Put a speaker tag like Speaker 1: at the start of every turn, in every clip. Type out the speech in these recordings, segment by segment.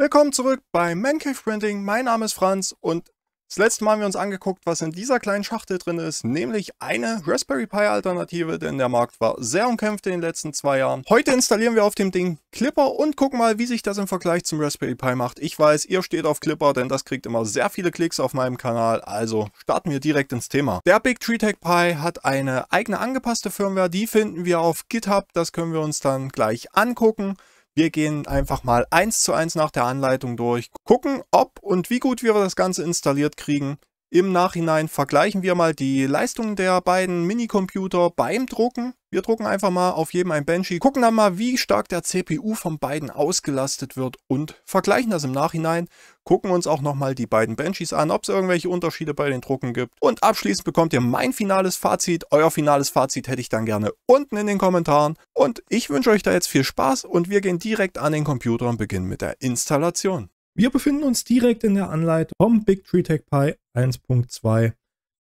Speaker 1: Willkommen zurück bei Mancave Printing. Mein Name ist Franz und das letzte Mal haben wir uns angeguckt, was in dieser kleinen Schachtel drin ist, nämlich eine Raspberry Pi Alternative, denn der Markt war sehr umkämpft in den letzten zwei Jahren. Heute installieren wir auf dem Ding Clipper und gucken mal, wie sich das im Vergleich zum Raspberry Pi macht. Ich weiß, ihr steht auf Clipper, denn das kriegt immer sehr viele Klicks auf meinem Kanal, also starten wir direkt ins Thema. Der Big Tree Tech Pi hat eine eigene angepasste Firmware, die finden wir auf GitHub, das können wir uns dann gleich angucken. Wir gehen einfach mal eins zu eins nach der Anleitung durch, gucken, ob und wie gut wir das Ganze installiert kriegen. Im Nachhinein vergleichen wir mal die Leistungen der beiden Minicomputer beim Drucken wir drucken einfach mal auf jedem ein Banshee, gucken dann mal, wie stark der CPU von beiden ausgelastet wird und vergleichen das im Nachhinein. Gucken uns auch nochmal die beiden Banshees an, ob es irgendwelche Unterschiede bei den Drucken gibt. Und abschließend bekommt ihr mein finales Fazit. Euer finales Fazit hätte ich dann gerne unten in den Kommentaren. Und ich wünsche euch da jetzt viel Spaß und wir gehen direkt an den Computer und beginnen mit der Installation. Wir befinden uns direkt in der Anleitung vom Big Tree Tech Pi 1.2.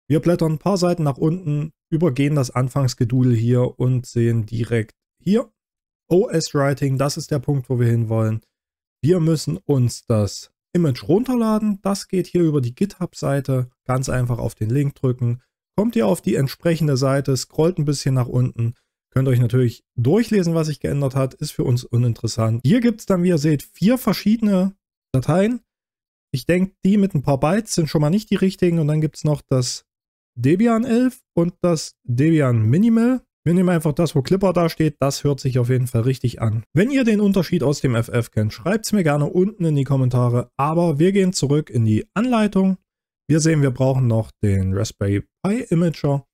Speaker 1: Wir blättern ein paar Seiten nach unten, übergehen das Anfangsgedudel hier und sehen direkt hier OS Writing. Das ist der Punkt, wo wir hinwollen. Wir müssen uns das Image runterladen. Das geht hier über die GitHub-Seite. Ganz einfach auf den Link drücken. Kommt ihr auf die entsprechende Seite, scrollt ein bisschen nach unten. Könnt euch natürlich durchlesen, was sich geändert hat. Ist für uns uninteressant. Hier gibt es dann, wie ihr seht, vier verschiedene Dateien. Ich denke, die mit ein paar Bytes sind schon mal nicht die richtigen. Und dann gibt es noch das Debian 11 und das Debian Minimal. Wir nehmen einfach das, wo Clipper da steht. Das hört sich auf jeden Fall richtig an. Wenn ihr den Unterschied aus dem FF kennt, schreibt es mir gerne unten in die Kommentare. Aber wir gehen zurück in die Anleitung. Wir sehen, wir brauchen noch den Raspberry Pi Imager.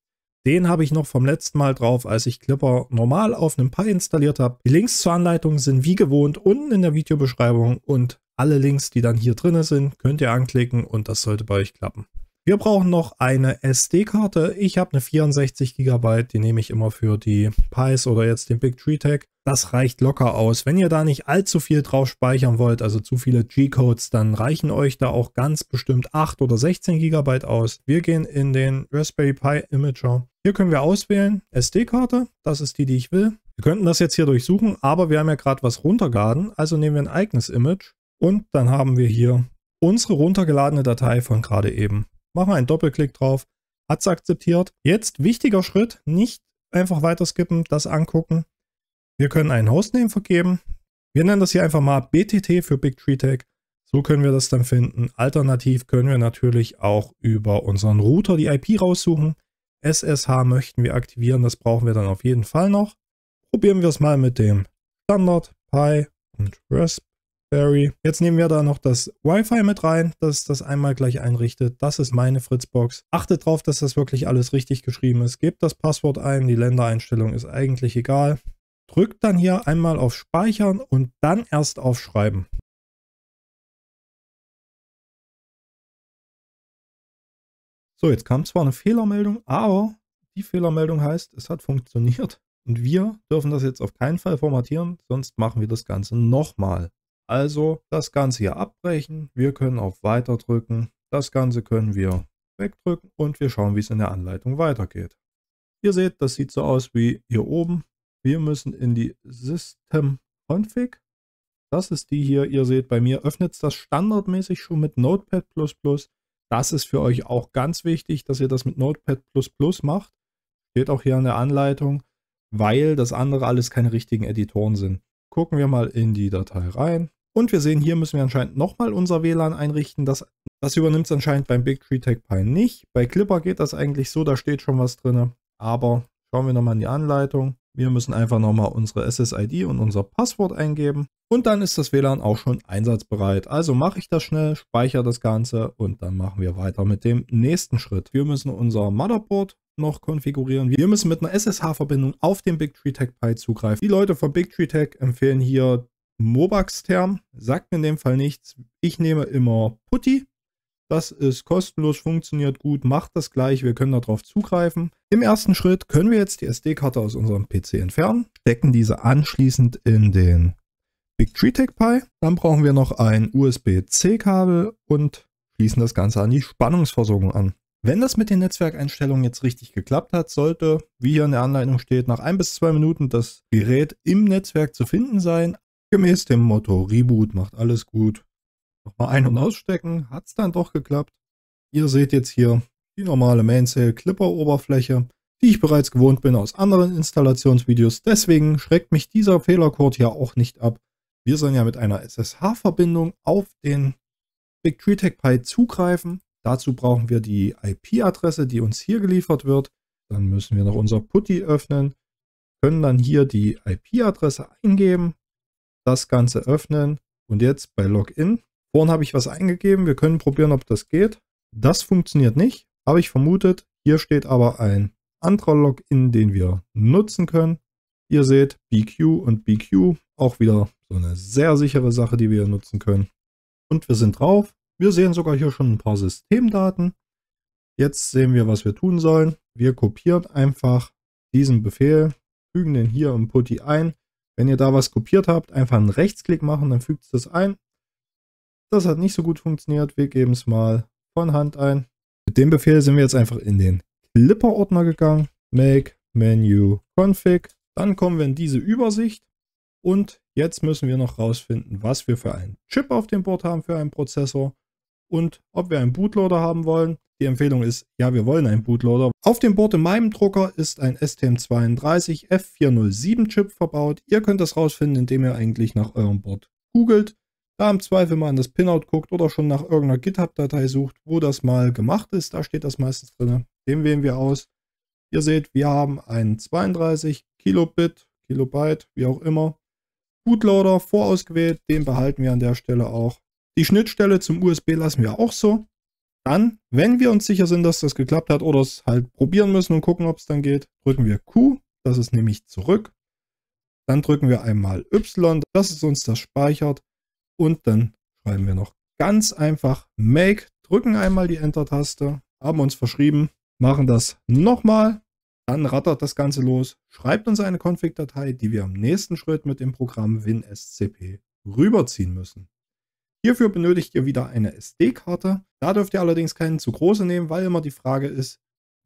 Speaker 1: Den habe ich noch vom letzten Mal drauf, als ich Clipper normal auf einem Pi installiert habe. Die Links zur Anleitung sind wie gewohnt unten in der Videobeschreibung und alle Links, die dann hier drin sind, könnt ihr anklicken und das sollte bei euch klappen. Wir brauchen noch eine SD-Karte. Ich habe eine 64 GB, die nehme ich immer für die Pies oder jetzt den Big Tree Tag. Das reicht locker aus. Wenn ihr da nicht allzu viel drauf speichern wollt, also zu viele G-Codes, dann reichen euch da auch ganz bestimmt 8 oder 16 GB aus. Wir gehen in den Raspberry Pi Imager. Hier können wir auswählen SD-Karte, das ist die, die ich will. Wir könnten das jetzt hier durchsuchen, aber wir haben ja gerade was runtergeladen, also nehmen wir ein eigenes Image und dann haben wir hier unsere runtergeladene Datei von gerade eben. Machen wir einen Doppelklick drauf. Hat es akzeptiert. Jetzt wichtiger Schritt, nicht einfach weiter skippen, das angucken. Wir können einen Hostname vergeben. Wir nennen das hier einfach mal BTT für Big Tree Tag. So können wir das dann finden. Alternativ können wir natürlich auch über unseren Router die IP raussuchen. SSH möchten wir aktivieren, das brauchen wir dann auf jeden Fall noch. Probieren wir es mal mit dem Standard Pi und Rasp Barry. Jetzt nehmen wir da noch das Wi-Fi mit rein, dass das einmal gleich einrichtet. Das ist meine Fritzbox. Achtet darauf, dass das wirklich alles richtig geschrieben ist. Gebt das Passwort ein, die Ländereinstellung ist eigentlich egal. Drückt dann hier einmal auf Speichern und dann erst auf Schreiben. So, jetzt kam zwar eine Fehlermeldung, aber die Fehlermeldung heißt, es hat funktioniert. Und wir dürfen das jetzt auf keinen Fall formatieren, sonst machen wir das Ganze nochmal. Also das Ganze hier abbrechen. Wir können auf Weiter drücken. Das Ganze können wir wegdrücken und wir schauen, wie es in der Anleitung weitergeht. Ihr seht, das sieht so aus wie hier oben. Wir müssen in die System Config. Das ist die hier. Ihr seht, bei mir öffnet es das standardmäßig schon mit Notepad++. Das ist für euch auch ganz wichtig, dass ihr das mit Notepad++ macht. Steht auch hier in der Anleitung, weil das andere alles keine richtigen Editoren sind. Gucken wir mal in die Datei rein. Und wir sehen, hier müssen wir anscheinend nochmal unser WLAN einrichten. Das, das übernimmt es anscheinend beim Big Tree Tech Pine nicht. Bei Clipper geht das eigentlich so, da steht schon was drin. Aber schauen wir nochmal in die Anleitung. Wir müssen einfach nochmal unsere SSID und unser Passwort eingeben. Und dann ist das WLAN auch schon einsatzbereit. Also mache ich das schnell, speichere das Ganze und dann machen wir weiter mit dem nächsten Schritt. Wir müssen unser Motherboard noch konfigurieren. Wir müssen mit einer SSH-Verbindung auf den Bigtree Pi zugreifen. Die Leute von Bigtree empfehlen hier Mobax-Term. Sagt mir in dem Fall nichts. Ich nehme immer Putty. Das ist kostenlos, funktioniert gut, macht das gleich, wir können darauf zugreifen. Im ersten Schritt können wir jetzt die SD-Karte aus unserem PC entfernen, stecken diese anschließend in den BigTree Pi. Dann brauchen wir noch ein USB-C-Kabel und schließen das Ganze an die Spannungsversorgung an. Wenn das mit den Netzwerkeinstellungen jetzt richtig geklappt hat, sollte, wie hier in der Anleitung steht, nach ein bis zwei Minuten das Gerät im Netzwerk zu finden sein. Gemäß dem Motto Reboot macht alles gut. Nochmal ein- und ausstecken, hat es dann doch geklappt. Ihr seht jetzt hier die normale Mainsail Clipper Oberfläche, die ich bereits gewohnt bin aus anderen Installationsvideos. Deswegen schreckt mich dieser Fehlercode ja auch nicht ab. Wir sollen ja mit einer SSH-Verbindung auf den BigTreeTech Pi zugreifen Dazu brauchen wir die IP-Adresse, die uns hier geliefert wird. Dann müssen wir noch unser PuTTY öffnen, können dann hier die IP-Adresse eingeben, das Ganze öffnen und jetzt bei Login. Vorhin habe ich was eingegeben, wir können probieren, ob das geht. Das funktioniert nicht, habe ich vermutet. Hier steht aber ein anderer Login, den wir nutzen können. Ihr seht BQ und BQ, auch wieder so eine sehr sichere Sache, die wir nutzen können. Und wir sind drauf. Wir sehen sogar hier schon ein paar Systemdaten. Jetzt sehen wir, was wir tun sollen. Wir kopieren einfach diesen Befehl, fügen den hier im Putty ein. Wenn ihr da was kopiert habt, einfach einen Rechtsklick machen, dann fügt es das ein. Das hat nicht so gut funktioniert. Wir geben es mal von Hand ein. Mit dem Befehl sind wir jetzt einfach in den Clipper-Ordner gegangen. Make Menu Config. Dann kommen wir in diese Übersicht. Und jetzt müssen wir noch rausfinden, was wir für einen Chip auf dem Board haben für einen Prozessor und ob wir einen Bootloader haben wollen. Die Empfehlung ist, ja, wir wollen einen Bootloader. Auf dem Board in meinem Drucker ist ein STM32 F407 Chip verbaut. Ihr könnt das rausfinden, indem ihr eigentlich nach eurem Board googelt. Da im Zweifel mal an das Pinout guckt oder schon nach irgendeiner GitHub-Datei sucht, wo das mal gemacht ist. Da steht das meistens drin. Den wählen wir aus. Ihr seht, wir haben einen 32 Kilobit, Kilobyte, wie auch immer. Bootloader vorausgewählt, den behalten wir an der Stelle auch. Die Schnittstelle zum USB lassen wir auch so. Dann, wenn wir uns sicher sind, dass das geklappt hat oder es halt probieren müssen und gucken, ob es dann geht, drücken wir Q, das ist nämlich zurück. Dann drücken wir einmal Y, dass es uns das speichert. Und dann schreiben wir noch ganz einfach Make, drücken einmal die Enter-Taste, haben uns verschrieben, machen das nochmal, dann rattert das Ganze los, schreibt uns eine Config-Datei, die wir im nächsten Schritt mit dem Programm WinSCP rüberziehen müssen. Hierfür benötigt ihr wieder eine SD-Karte. Da dürft ihr allerdings keinen zu große nehmen, weil immer die Frage ist,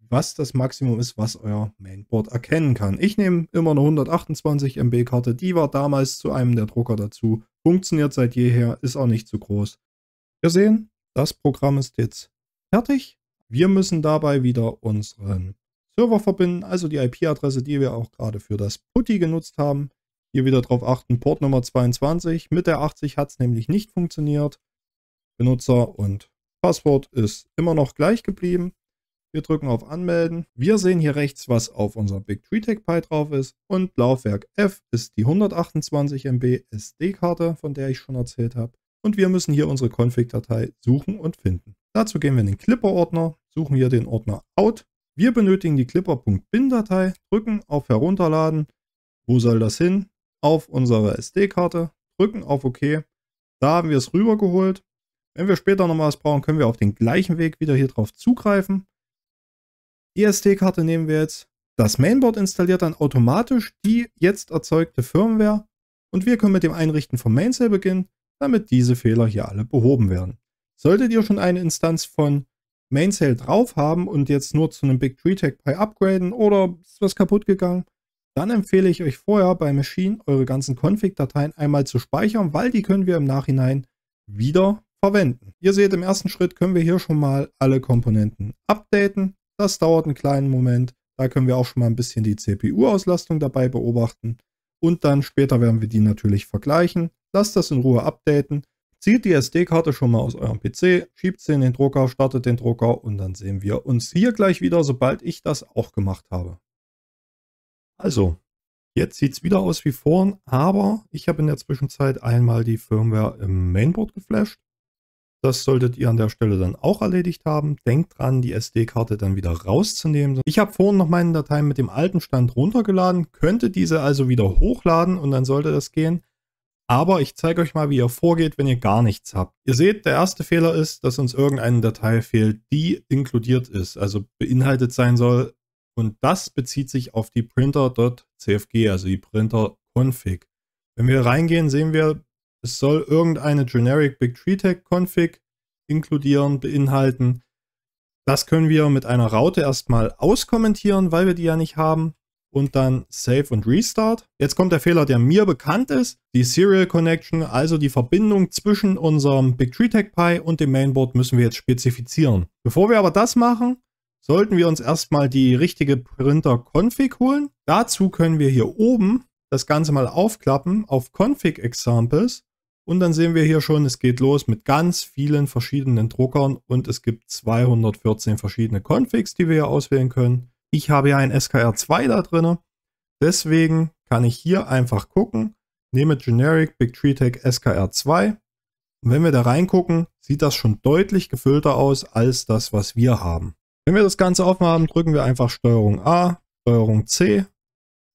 Speaker 1: was das Maximum ist, was euer Mainboard erkennen kann. Ich nehme immer eine 128 MB Karte, die war damals zu einem der Drucker dazu, funktioniert seit jeher, ist auch nicht zu groß. Wir sehen, das Programm ist jetzt fertig. Wir müssen dabei wieder unseren Server verbinden, also die IP-Adresse, die wir auch gerade für das PuTTY genutzt haben. Hier wieder drauf achten, Port Nummer 22. Mit der 80 hat es nämlich nicht funktioniert. Benutzer und Passwort ist immer noch gleich geblieben. Wir drücken auf Anmelden. Wir sehen hier rechts, was auf unserem Big Tree Tech Pi drauf ist. Und Laufwerk F ist die 128 MB SD-Karte, von der ich schon erzählt habe. Und wir müssen hier unsere Config-Datei suchen und finden. Dazu gehen wir in den Clipper-Ordner, suchen hier den Ordner Out. Wir benötigen die clipper.bin-Datei, drücken auf Herunterladen. Wo soll das hin? auf unsere SD-Karte, drücken auf OK. Da haben wir es rübergeholt. Wenn wir später noch was brauchen, können wir auf den gleichen Weg wieder hier drauf zugreifen. Die SD-Karte nehmen wir jetzt. Das Mainboard installiert dann automatisch die jetzt erzeugte Firmware und wir können mit dem Einrichten vom Mainsail beginnen, damit diese Fehler hier alle behoben werden. Solltet ihr schon eine Instanz von Mainsail drauf haben und jetzt nur zu einem Big Tree Tag Pi upgraden oder ist was kaputt gegangen, dann empfehle ich euch vorher bei Machine eure ganzen Config-Dateien einmal zu speichern, weil die können wir im Nachhinein wieder verwenden. Ihr seht, im ersten Schritt können wir hier schon mal alle Komponenten updaten. Das dauert einen kleinen Moment. Da können wir auch schon mal ein bisschen die CPU-Auslastung dabei beobachten. Und dann später werden wir die natürlich vergleichen. Lasst das in Ruhe updaten. Zieht die SD-Karte schon mal aus eurem PC, schiebt sie in den Drucker, startet den Drucker und dann sehen wir uns hier gleich wieder, sobald ich das auch gemacht habe. Also, jetzt sieht es wieder aus wie vorhin, aber ich habe in der Zwischenzeit einmal die Firmware im Mainboard geflasht. Das solltet ihr an der Stelle dann auch erledigt haben. Denkt dran, die SD-Karte dann wieder rauszunehmen. Ich habe vorhin noch meine Dateien mit dem alten Stand runtergeladen, könnte diese also wieder hochladen und dann sollte das gehen. Aber ich zeige euch mal, wie ihr vorgeht, wenn ihr gar nichts habt. Ihr seht, der erste Fehler ist, dass uns irgendeine Datei fehlt, die inkludiert ist, also beinhaltet sein soll und das bezieht sich auf die printer.cfg, also die Printer-Config. Wenn wir reingehen, sehen wir, es soll irgendeine Generic Big Tree Tag Config inkludieren, beinhalten. Das können wir mit einer Raute erstmal auskommentieren, weil wir die ja nicht haben. Und dann Save und Restart. Jetzt kommt der Fehler, der mir bekannt ist. Die Serial Connection, also die Verbindung zwischen unserem Big Tree Tag Pi und dem Mainboard müssen wir jetzt spezifizieren. Bevor wir aber das machen, sollten wir uns erstmal die richtige Printer-Config holen. Dazu können wir hier oben das Ganze mal aufklappen auf Config Examples und dann sehen wir hier schon, es geht los mit ganz vielen verschiedenen Druckern und es gibt 214 verschiedene Configs, die wir hier auswählen können. Ich habe ja ein SKR2 da drin, deswegen kann ich hier einfach gucken, nehme Generic Big Tree Tag SKR2 und wenn wir da reingucken, sieht das schon deutlich gefüllter aus als das, was wir haben. Wenn wir das Ganze offen haben, drücken wir einfach STRG A, STRG C,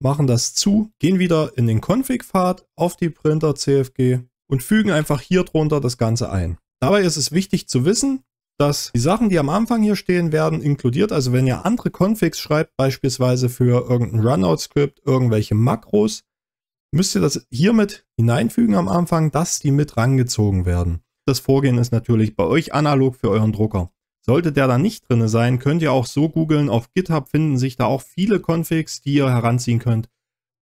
Speaker 1: machen das zu, gehen wieder in den Config-Pfad auf die Printer CFG und fügen einfach hier drunter das Ganze ein. Dabei ist es wichtig zu wissen, dass die Sachen, die am Anfang hier stehen, werden inkludiert. Also wenn ihr andere Configs schreibt, beispielsweise für irgendein Runout-Skript, irgendwelche Makros, müsst ihr das hiermit hineinfügen am Anfang, dass die mit rangezogen werden. Das Vorgehen ist natürlich bei euch analog für euren Drucker. Sollte der da nicht drin sein, könnt ihr auch so googeln. Auf GitHub finden sich da auch viele Configs, die ihr heranziehen könnt.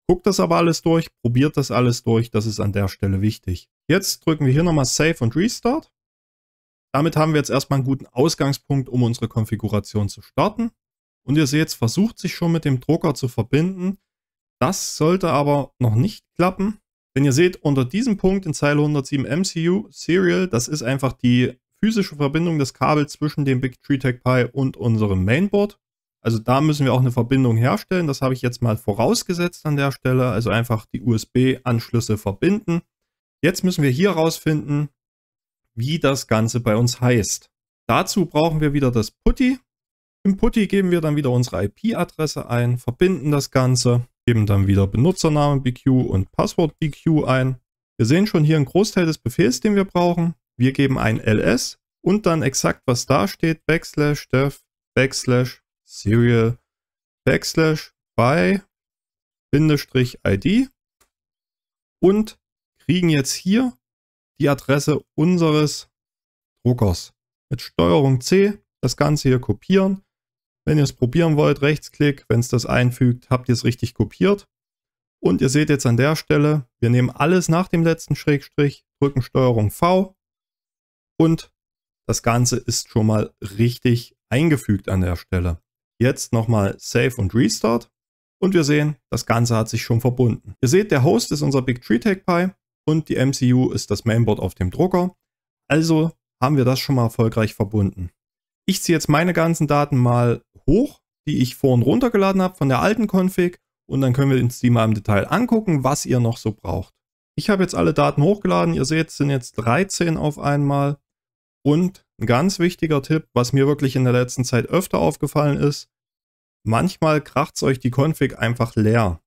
Speaker 1: Guckt das aber alles durch, probiert das alles durch, das ist an der Stelle wichtig. Jetzt drücken wir hier nochmal Save und Restart. Damit haben wir jetzt erstmal einen guten Ausgangspunkt, um unsere Konfiguration zu starten. Und ihr seht, es versucht sich schon mit dem Drucker zu verbinden. Das sollte aber noch nicht klappen, denn ihr seht unter diesem Punkt in Zeile 107 MCU Serial, das ist einfach die physische Verbindung des Kabels zwischen dem Big Tree Tech Pi und unserem Mainboard. Also da müssen wir auch eine Verbindung herstellen. Das habe ich jetzt mal vorausgesetzt an der Stelle. Also einfach die USB-Anschlüsse verbinden. Jetzt müssen wir hier herausfinden, wie das Ganze bei uns heißt. Dazu brauchen wir wieder das Putty. Im Putty geben wir dann wieder unsere IP-Adresse ein, verbinden das Ganze, geben dann wieder Benutzernamen BQ und Passwort BQ ein. Wir sehen schon hier einen Großteil des Befehls, den wir brauchen. Wir geben ein ls und dann exakt, was da steht, backslash dev, backslash serial, backslash by, Bindestrich id und kriegen jetzt hier die Adresse unseres Druckers. Mit Steuerung C das Ganze hier kopieren. Wenn ihr es probieren wollt, Rechtsklick, wenn es das einfügt, habt ihr es richtig kopiert. Und ihr seht jetzt an der Stelle, wir nehmen alles nach dem letzten Schrägstrich, drücken Steuerung V und das Ganze ist schon mal richtig eingefügt an der Stelle. Jetzt nochmal Save und Restart und wir sehen, das Ganze hat sich schon verbunden. Ihr seht, der Host ist unser BigTree TagPy und die MCU ist das Mainboard auf dem Drucker. Also haben wir das schon mal erfolgreich verbunden. Ich ziehe jetzt meine ganzen Daten mal hoch, die ich vorhin runtergeladen habe von der alten Config und dann können wir uns die mal im Detail angucken, was ihr noch so braucht. Ich habe jetzt alle Daten hochgeladen. Ihr seht, es sind jetzt 13 auf einmal. Und ein ganz wichtiger Tipp, was mir wirklich in der letzten Zeit öfter aufgefallen ist, manchmal kracht es euch die Config einfach leer.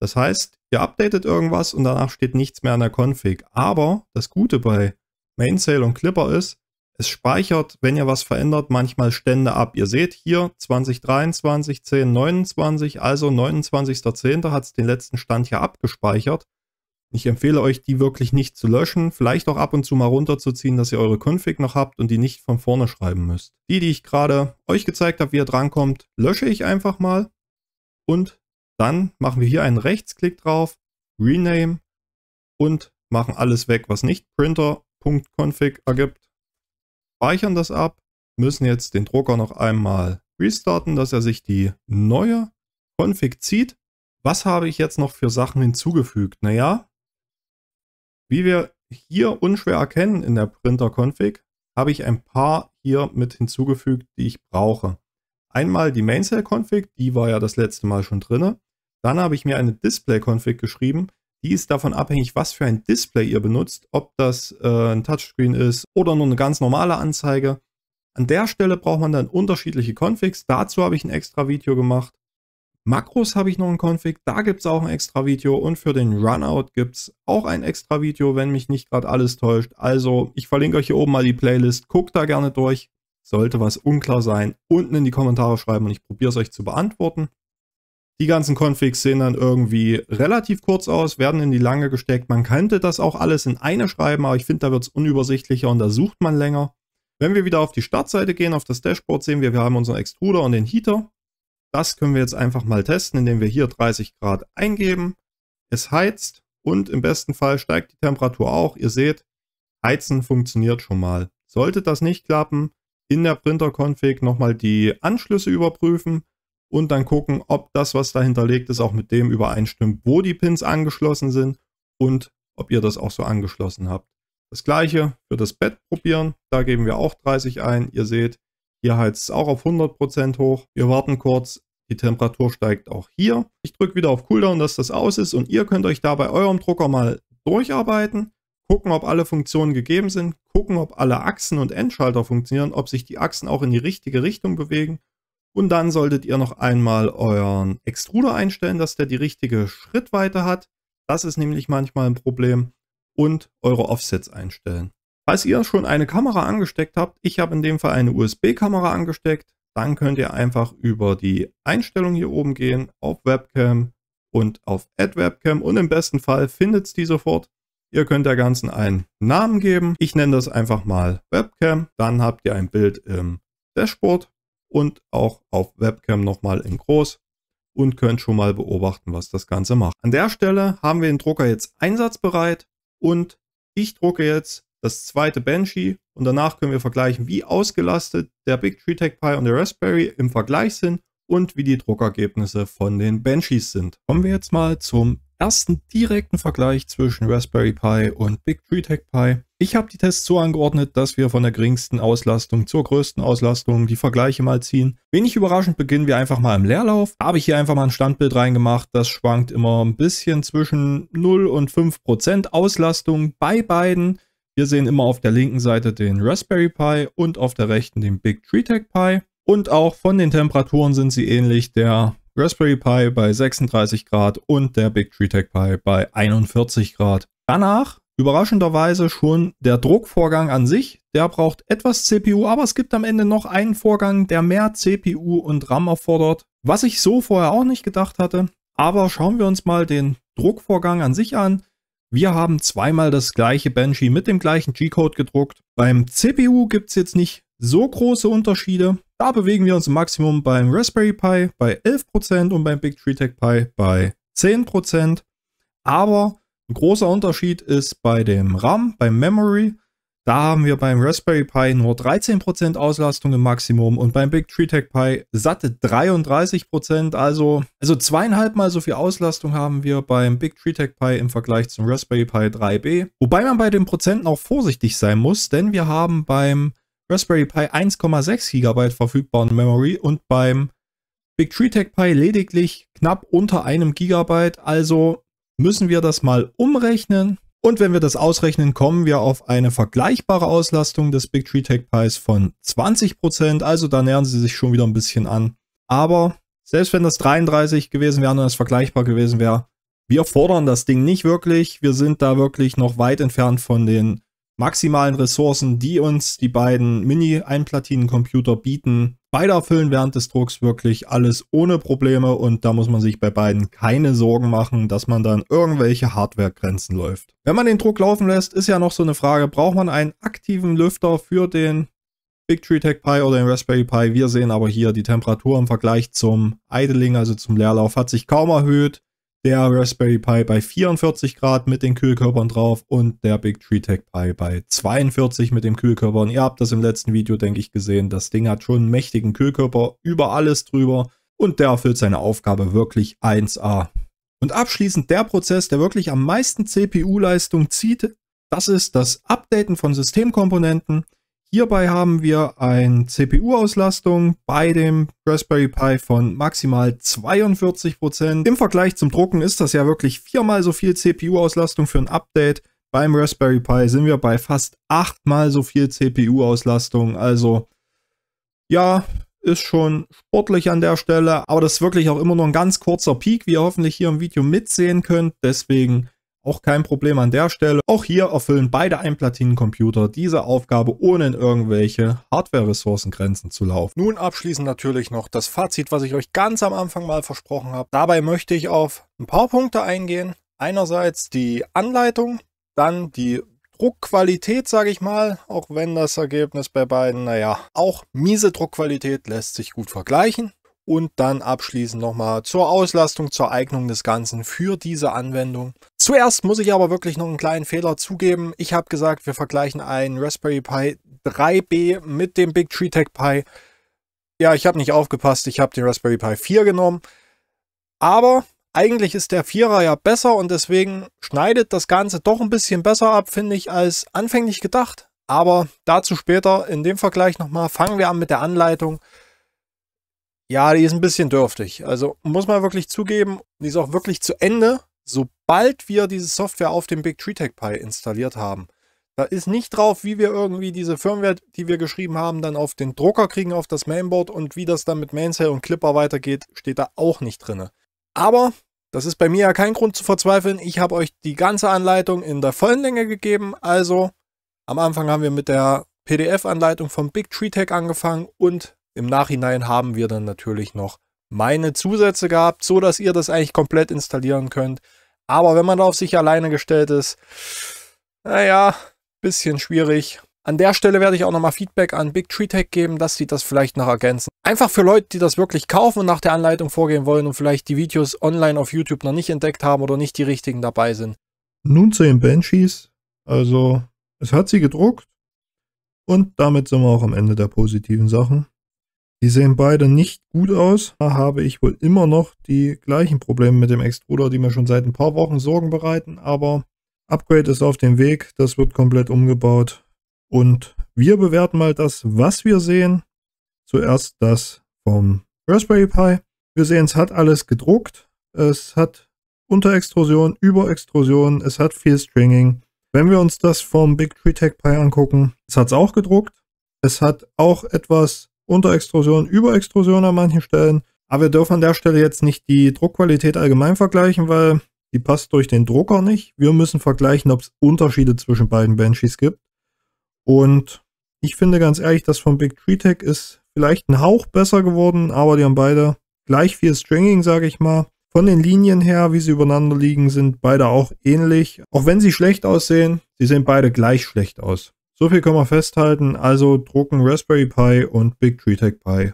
Speaker 1: Das heißt, ihr updatet irgendwas und danach steht nichts mehr an der Config. Aber das Gute bei Mainsail und Clipper ist, es speichert, wenn ihr was verändert, manchmal Stände ab. Ihr seht hier 2023, 10, 29, also 29.10. hat es den letzten Stand hier abgespeichert. Ich empfehle euch, die wirklich nicht zu löschen, vielleicht auch ab und zu mal runterzuziehen, dass ihr eure Config noch habt und die nicht von vorne schreiben müsst. Die, die ich gerade euch gezeigt habe, wie ihr drankommt, lösche ich einfach mal und dann machen wir hier einen Rechtsklick drauf, Rename und machen alles weg, was nicht printer.config ergibt. Speichern das ab, müssen jetzt den Drucker noch einmal restarten, dass er sich die neue Config zieht. Was habe ich jetzt noch für Sachen hinzugefügt? Naja, wie wir hier unschwer erkennen in der Printer-Config, habe ich ein paar hier mit hinzugefügt, die ich brauche. Einmal die main cell config die war ja das letzte Mal schon drin. Dann habe ich mir eine Display-Config geschrieben. Die ist davon abhängig, was für ein Display ihr benutzt, ob das äh, ein Touchscreen ist oder nur eine ganz normale Anzeige. An der Stelle braucht man dann unterschiedliche Configs. Dazu habe ich ein extra Video gemacht. Makros habe ich noch ein Config, da gibt es auch ein extra Video und für den Runout gibt es auch ein extra Video, wenn mich nicht gerade alles täuscht. Also ich verlinke euch hier oben mal die Playlist, guckt da gerne durch, sollte was unklar sein, unten in die Kommentare schreiben und ich probiere es euch zu beantworten. Die ganzen Configs sehen dann irgendwie relativ kurz aus, werden in die Lange gesteckt. Man könnte das auch alles in eine schreiben, aber ich finde, da wird es unübersichtlicher und da sucht man länger. Wenn wir wieder auf die Startseite gehen, auf das Dashboard, sehen wir, wir haben unseren Extruder und den Heater. Das können wir jetzt einfach mal testen, indem wir hier 30 Grad eingeben. Es heizt und im besten Fall steigt die Temperatur auch. Ihr seht, Heizen funktioniert schon mal. Sollte das nicht klappen, in der Printer-Config nochmal die Anschlüsse überprüfen und dann gucken, ob das, was da hinterlegt ist, auch mit dem übereinstimmt, wo die Pins angeschlossen sind und ob ihr das auch so angeschlossen habt. Das gleiche für das Bett probieren, da geben wir auch 30 ein. Ihr seht, hier heizt es auch auf 100% hoch. Wir warten kurz. Die Temperatur steigt auch hier. Ich drücke wieder auf Cooldown, dass das aus ist und ihr könnt euch da bei eurem Drucker mal durcharbeiten, gucken, ob alle Funktionen gegeben sind, gucken, ob alle Achsen und Endschalter funktionieren, ob sich die Achsen auch in die richtige Richtung bewegen. Und dann solltet ihr noch einmal euren Extruder einstellen, dass der die richtige Schrittweite hat. Das ist nämlich manchmal ein Problem. Und eure Offsets einstellen. Falls ihr schon eine Kamera angesteckt habt, ich habe in dem Fall eine USB-Kamera angesteckt, dann könnt ihr einfach über die Einstellung hier oben gehen, auf Webcam und auf Add Webcam und im besten Fall findet es die sofort. Ihr könnt der ganzen einen Namen geben. Ich nenne das einfach mal Webcam. Dann habt ihr ein Bild im Dashboard und auch auf Webcam nochmal in groß und könnt schon mal beobachten, was das Ganze macht. An der Stelle haben wir den Drucker jetzt einsatzbereit und ich drucke jetzt das zweite Banshee und danach können wir vergleichen, wie ausgelastet der Big Tree Tech Pi und der Raspberry im Vergleich sind und wie die Druckergebnisse von den Banshees sind. Kommen wir jetzt mal zum ersten direkten Vergleich zwischen Raspberry Pi und Big Tree Tech Pi. Ich habe die Tests so angeordnet, dass wir von der geringsten Auslastung zur größten Auslastung die Vergleiche mal ziehen. Wenig überraschend beginnen wir einfach mal im Leerlauf. Habe ich hier einfach mal ein Standbild reingemacht. Das schwankt immer ein bisschen zwischen 0 und 5% Auslastung bei beiden. Wir sehen immer auf der linken Seite den Raspberry Pi und auf der rechten den Big Tree Tech Pi. Und auch von den Temperaturen sind sie ähnlich. Der Raspberry Pi bei 36 Grad und der Big Tree Tech Pi bei 41 Grad. Danach Überraschenderweise schon der Druckvorgang an sich, der braucht etwas CPU, aber es gibt am Ende noch einen Vorgang, der mehr CPU und RAM erfordert, was ich so vorher auch nicht gedacht hatte. Aber schauen wir uns mal den Druckvorgang an sich an. Wir haben zweimal das gleiche Banshee mit dem gleichen G-Code gedruckt. Beim CPU gibt es jetzt nicht so große Unterschiede. Da bewegen wir uns im Maximum beim Raspberry Pi bei 11% und beim Big Tree Tech Pi bei 10%. Aber ein großer Unterschied ist bei dem RAM, beim Memory. Da haben wir beim Raspberry Pi nur 13% Auslastung im Maximum und beim Big Tree Tech Pi satte 33%. Also, also zweieinhalb Mal so viel Auslastung haben wir beim Big Tree Tech Pi im Vergleich zum Raspberry Pi 3B. Wobei man bei den Prozenten auch vorsichtig sein muss, denn wir haben beim Raspberry Pi 1,6 GB verfügbaren Memory und beim Big Tree Tech Pi lediglich knapp unter einem Gigabyte. Also müssen wir das mal umrechnen. Und wenn wir das ausrechnen, kommen wir auf eine vergleichbare Auslastung des Big Tree Tech Pies von 20%. Also da nähern sie sich schon wieder ein bisschen an. Aber selbst wenn das 33 gewesen wäre und das vergleichbar gewesen wäre, wir fordern das Ding nicht wirklich. Wir sind da wirklich noch weit entfernt von den maximalen Ressourcen, die uns die beiden Mini-Einplatinen-Computer bieten. Beide erfüllen während des Drucks wirklich alles ohne Probleme und da muss man sich bei beiden keine Sorgen machen, dass man dann irgendwelche Hardwaregrenzen läuft. Wenn man den Druck laufen lässt, ist ja noch so eine Frage, braucht man einen aktiven Lüfter für den Big Tree Tech Pi oder den Raspberry Pi? Wir sehen aber hier, die Temperatur im Vergleich zum Idling, also zum Leerlauf, hat sich kaum erhöht der Raspberry Pi bei 44 Grad mit den Kühlkörpern drauf und der Big Tree Tech Pi bei 42 mit dem Kühlkörper. Und ihr habt das im letzten Video, denke ich, gesehen. Das Ding hat schon einen mächtigen Kühlkörper über alles drüber und der erfüllt seine Aufgabe wirklich 1A. Und abschließend der Prozess, der wirklich am meisten CPU-Leistung zieht, das ist das Updaten von Systemkomponenten. Hierbei haben wir eine CPU-Auslastung bei dem Raspberry Pi von maximal 42%. Im Vergleich zum Drucken ist das ja wirklich viermal so viel CPU-Auslastung für ein Update. Beim Raspberry Pi sind wir bei fast achtmal so viel CPU-Auslastung. Also ja, ist schon sportlich an der Stelle. Aber das ist wirklich auch immer noch ein ganz kurzer Peak, wie ihr hoffentlich hier im Video mitsehen könnt. Deswegen auch kein Problem an der Stelle. Auch hier erfüllen beide Einplatinencomputer diese Aufgabe, ohne in irgendwelche Hardware-Ressourcengrenzen zu laufen. Nun abschließend natürlich noch das Fazit, was ich euch ganz am Anfang mal versprochen habe. Dabei möchte ich auf ein paar Punkte eingehen. Einerseits die Anleitung, dann die Druckqualität, sage ich mal, auch wenn das Ergebnis bei beiden, naja, auch miese Druckqualität lässt sich gut vergleichen. Und dann abschließend nochmal zur Auslastung, zur Eignung des Ganzen für diese Anwendung. Zuerst muss ich aber wirklich noch einen kleinen Fehler zugeben. Ich habe gesagt, wir vergleichen einen Raspberry Pi 3B mit dem Big Tree Tech Pi. Ja, ich habe nicht aufgepasst, ich habe den Raspberry Pi 4 genommen. Aber eigentlich ist der 4er ja besser und deswegen schneidet das Ganze doch ein bisschen besser ab, finde ich, als anfänglich gedacht. Aber dazu später in dem Vergleich nochmal. Fangen wir an mit der Anleitung. Ja, die ist ein bisschen dürftig. Also muss man wirklich zugeben, die ist auch wirklich zu Ende sobald wir diese Software auf dem Big Tree Tech Pi installiert haben, da ist nicht drauf, wie wir irgendwie diese Firmware, die wir geschrieben haben, dann auf den Drucker kriegen, auf das Mainboard und wie das dann mit Mainsail und Clipper weitergeht, steht da auch nicht drin. Aber das ist bei mir ja kein Grund zu verzweifeln. Ich habe euch die ganze Anleitung in der vollen Länge gegeben. Also am Anfang haben wir mit der PDF-Anleitung von Big Tree Tech angefangen und im Nachhinein haben wir dann natürlich noch meine Zusätze gehabt, so dass ihr das eigentlich komplett installieren könnt. Aber wenn man da auf sich alleine gestellt ist, naja, bisschen schwierig. An der Stelle werde ich auch nochmal Feedback an Big Tree Tech geben, dass sie das vielleicht noch ergänzen. Einfach für Leute, die das wirklich kaufen und nach der Anleitung vorgehen wollen und vielleicht die Videos online auf YouTube noch nicht entdeckt haben oder nicht die richtigen dabei sind. Nun zu den Banshees. Also, es hat sie gedruckt. Und damit sind wir auch am Ende der positiven Sachen. Die sehen beide nicht gut aus. Da habe ich wohl immer noch die gleichen Probleme mit dem Extruder, die mir schon seit ein paar Wochen Sorgen bereiten. Aber Upgrade ist auf dem Weg. Das wird komplett umgebaut. Und wir bewerten mal das, was wir sehen. Zuerst das vom Raspberry Pi. Wir sehen, es hat alles gedruckt. Es hat Unterextrusion, Überextrusion. Es hat viel Stringing. Wenn wir uns das vom Big Tree Tech Pi angucken, es hat es auch gedruckt. Es hat auch etwas Unterextrusion, Überextrusion an manchen Stellen. Aber wir dürfen an der Stelle jetzt nicht die Druckqualität allgemein vergleichen, weil die passt durch den Drucker nicht. Wir müssen vergleichen, ob es Unterschiede zwischen beiden Banshees gibt. Und ich finde ganz ehrlich, das von Big Tree Tech ist vielleicht ein Hauch besser geworden, aber die haben beide gleich viel Stringing, sage ich mal. Von den Linien her, wie sie übereinander liegen, sind beide auch ähnlich. Auch wenn sie schlecht aussehen, sie sehen beide gleich schlecht aus. So viel können wir festhalten, also drucken Raspberry Pi und Big Tree Tech Pi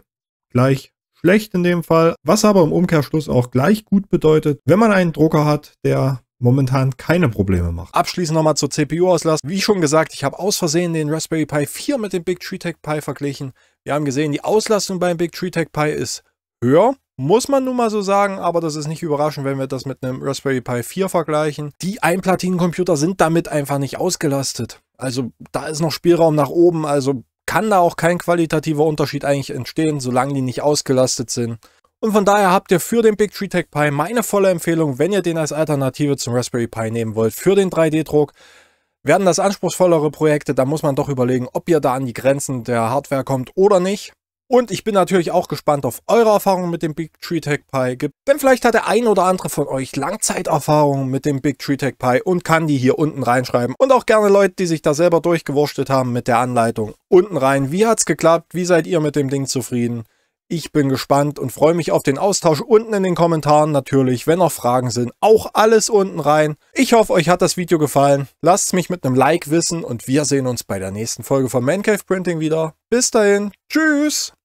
Speaker 1: gleich schlecht in dem Fall, was aber im Umkehrschluss auch gleich gut bedeutet, wenn man einen Drucker hat, der momentan keine Probleme macht. Abschließend nochmal zur CPU-Auslast. Wie schon gesagt, ich habe aus Versehen den Raspberry Pi 4 mit dem Big Tree Tech Pi verglichen. Wir haben gesehen, die Auslastung beim Big Tree Tech Pi ist höher. Muss man nun mal so sagen, aber das ist nicht überraschend, wenn wir das mit einem Raspberry Pi 4 vergleichen. Die Einplatinencomputer sind damit einfach nicht ausgelastet. Also da ist noch Spielraum nach oben, also kann da auch kein qualitativer Unterschied eigentlich entstehen, solange die nicht ausgelastet sind. Und von daher habt ihr für den Big Tree Tech Pi meine volle Empfehlung, wenn ihr den als Alternative zum Raspberry Pi nehmen wollt, für den 3D-Druck. Werden das anspruchsvollere Projekte, da muss man doch überlegen, ob ihr da an die Grenzen der Hardware kommt oder nicht. Und ich bin natürlich auch gespannt auf eure Erfahrungen mit dem Big Tree Tech Pie. Denn vielleicht hat der ein oder andere von euch Langzeiterfahrungen mit dem Big Tree Tech Pie und kann die hier unten reinschreiben. Und auch gerne Leute, die sich da selber durchgewurschtet haben mit der Anleitung. Unten rein, wie hat's geklappt? Wie seid ihr mit dem Ding zufrieden? Ich bin gespannt und freue mich auf den Austausch unten in den Kommentaren natürlich, wenn noch Fragen sind, auch alles unten rein. Ich hoffe, euch hat das Video gefallen. Lasst es mich mit einem Like wissen und wir sehen uns bei der nächsten Folge von Mancave Printing wieder. Bis dahin, tschüss!